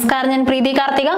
നമസ്കാരം ഞാൻ പ്രീതി കാർത്തിക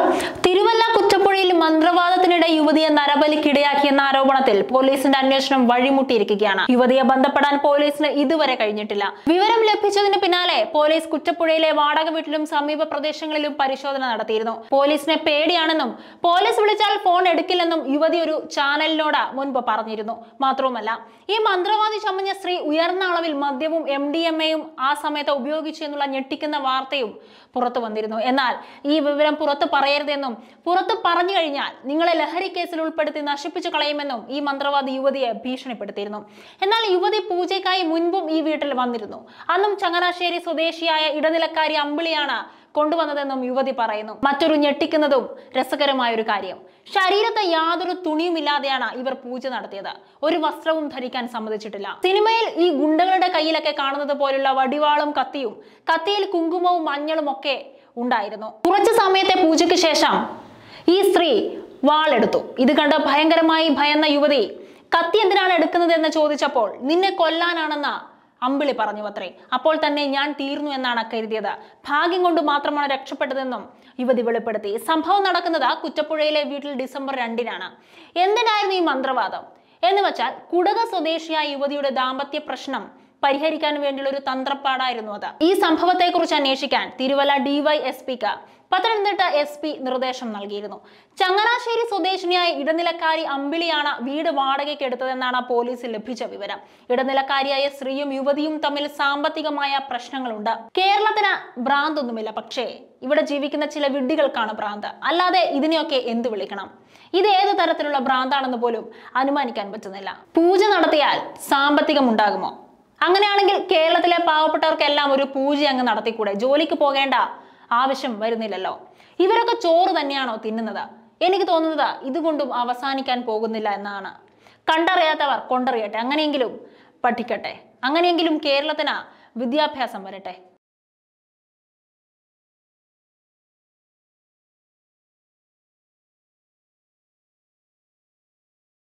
തിരുവല്ല കുറ്റപ്പുഴയിൽ മന്ത്രവാദത്തിനിടെ യുവതിയെ നരബലിക്കിടയാക്കിയെന്ന ആരോപണത്തിൽ പോലീസിന്റെ അന്വേഷണം വഴിമുട്ടിയിരിക്കുകയാണ് യുവതിയെ ബന്ധപ്പെടാൻ പോലീസിന് ഇതുവരെ കഴിഞ്ഞിട്ടില്ല വിവരം ലഭിച്ചതിന് പിന്നാലെ പോലീസ് കുറ്റപ്പുഴയിലെ വാടക വീട്ടിലും സമീപ പ്രദേശങ്ങളിലും പരിശോധന നടത്തിയിരുന്നു പോലീസിനെ പേടിയാണെന്നും പോലീസ് വിളിച്ചാൽ ഫോൺ എടുക്കില്ലെന്നും യുവതി ഒരു ചാനലിനോട് മുൻപ് പറഞ്ഞിരുന്നു മാത്രവുമല്ല ഈ മന്ത്രവാദി ചമഞ്ഞ സ്ത്രീ ഉയർന്ന അളവിൽ മദ്യവും എം ഡി എം എയും ആ സമയത്ത് ഉപയോഗിച്ചു എന്നുള്ള ഞെട്ടിക്കുന്ന വാർത്തയും പുറത്തു വന്നിരുന്നു എന്നാൽ ഈ വിവരം പുറത്ത് പറയരുതെന്നും പുറത്ത് പറഞ്ഞു കഴിഞ്ഞാൽ നിങ്ങളെ ലഹരി കേസിൽ ഉൾപ്പെടുത്തി നശിപ്പിച്ചു കളയുമെന്നും ഈ മന്ത്രവാദി യുവതിയെ ഭീഷണിപ്പെടുത്തിയിരുന്നു എന്നാൽ യുവതി പൂജയ്ക്കായി മുൻപും ഈ വീട്ടിൽ വന്നിരുന്നു അന്നും ചങ്ങനാശ്ശേരി സ്വദേശിയായ ഇടനിലക്കാരി അമ്പിളിയാണ് കൊണ്ടുവന്നതെന്നും യുവതി പറയുന്നു മറ്റൊരു ഞെട്ടിക്കുന്നതും രസകരമായ ഒരു കാര്യം ശരീരത്തെ യാതൊരു തുണിയും ഇല്ലാതെയാണ് ഇവർ പൂജ നടത്തിയത് ഒരു വസ്ത്രവും ധരിക്കാൻ സമ്മതിച്ചിട്ടില്ല സിനിമയിൽ ഈ ഗുണ്ടകളുടെ കയ്യിലൊക്കെ കാണുന്നത് പോലുള്ള വടിവാളും കത്തിയും കത്തിയിൽ കുങ്കുമവും മഞ്ഞളും ഒക്കെ ഉണ്ടായിരുന്നു കുറച്ചു സമയത്തെ പൂജയ്ക്ക് ശേഷം ഈ സ്ത്രീ വാളെടുത്തു ഇത് കണ്ട് ഭയങ്കരമായി ഭയന്ന യുവതി കത്തി എന്തിനാണ് എടുക്കുന്നത് എന്ന് ചോദിച്ചപ്പോൾ നിന്നെ കൊല്ലാനാണെന്ന അമ്പിളി പറഞ്ഞു അത്രേ അപ്പോൾ തന്നെ ഞാൻ തീർന്നു എന്നാണ് കരുതിയത് ഭാഗ്യം കൊണ്ട് മാത്രമാണ് രക്ഷപ്പെട്ടതെന്നും യുവതി വെളിപ്പെടുത്തി സംഭവം നടക്കുന്നത് കുറ്റപ്പുഴയിലെ വീട്ടിൽ ഡിസംബർ രണ്ടിനാണ് എന്തിനായിരുന്നു ഈ മന്ത്രവാദം എന്ന് വെച്ചാൽ കുടക സ്വദേശിയായ യുവതിയുടെ ദാമ്പത്യ പ്രശ്നം പരിഹരിക്കാൻ വേണ്ടിയുള്ള ഒരു തന്ത്രപ്പാടായിരുന്നു അത് ഈ സംഭവത്തെക്കുറിച്ച് അന്വേഷിക്കാൻ തിരുവല്ല പിക്ക് പത്തനംതിട്ട എസ് പി നിർദ്ദേശം നൽകിയിരുന്നു ചങ്ങനാശ്ശേരി സ്വദേശിനിയായ ഇടനിലക്കാരി അമ്പിളിയാണ് വീട് വാടകയ്ക്ക് എടുത്തതെന്നാണ് പോലീസ് ലഭിച്ച വിവരം ഇടനിലക്കാരിയായ സ്ത്രീയും യുവതിയും തമ്മിൽ സാമ്പത്തികമായ പ്രശ്നങ്ങളുണ്ട് കേരളത്തിന് ഭ്രാന്തൊന്നുമില്ല പക്ഷേ ഇവിടെ ജീവിക്കുന്ന ചില വിഡ്ഢികൾക്കാണ് ഭ്രാന്ത് അല്ലാതെ ഇതിനെയൊക്കെ എന്ത് വിളിക്കണം ഇത് ഏത് തരത്തിലുള്ള ഭ്രാന്താണെന്ന് പോലും അനുമാനിക്കാൻ പറ്റുന്നില്ല പൂജ നടത്തിയാൽ സാമ്പത്തികം ഉണ്ടാകുമോ അങ്ങനെയാണെങ്കിൽ കേരളത്തിലെ പാവപ്പെട്ടവർക്കെല്ലാം ഒരു പൂജ അങ്ങ് നടത്തിക്കൂടെ ജോലിക്ക് പോകേണ്ട ആവശ്യം വരുന്നില്ലല്ലോ ഇവരൊക്കെ ചോറ് തന്നെയാണോ തിന്നുന്നത് എനിക്ക് തോന്നുന്നത് ഇതുകൊണ്ടും അവസാനിക്കാൻ പോകുന്നില്ല എന്നാണ് കണ്ടറിയാത്തവർ കൊണ്ടറിയട്ടെ അങ്ങനെയെങ്കിലും പഠിക്കട്ടെ അങ്ങനെയെങ്കിലും കേരളത്തിന് വിദ്യാഭ്യാസം വരട്ടെ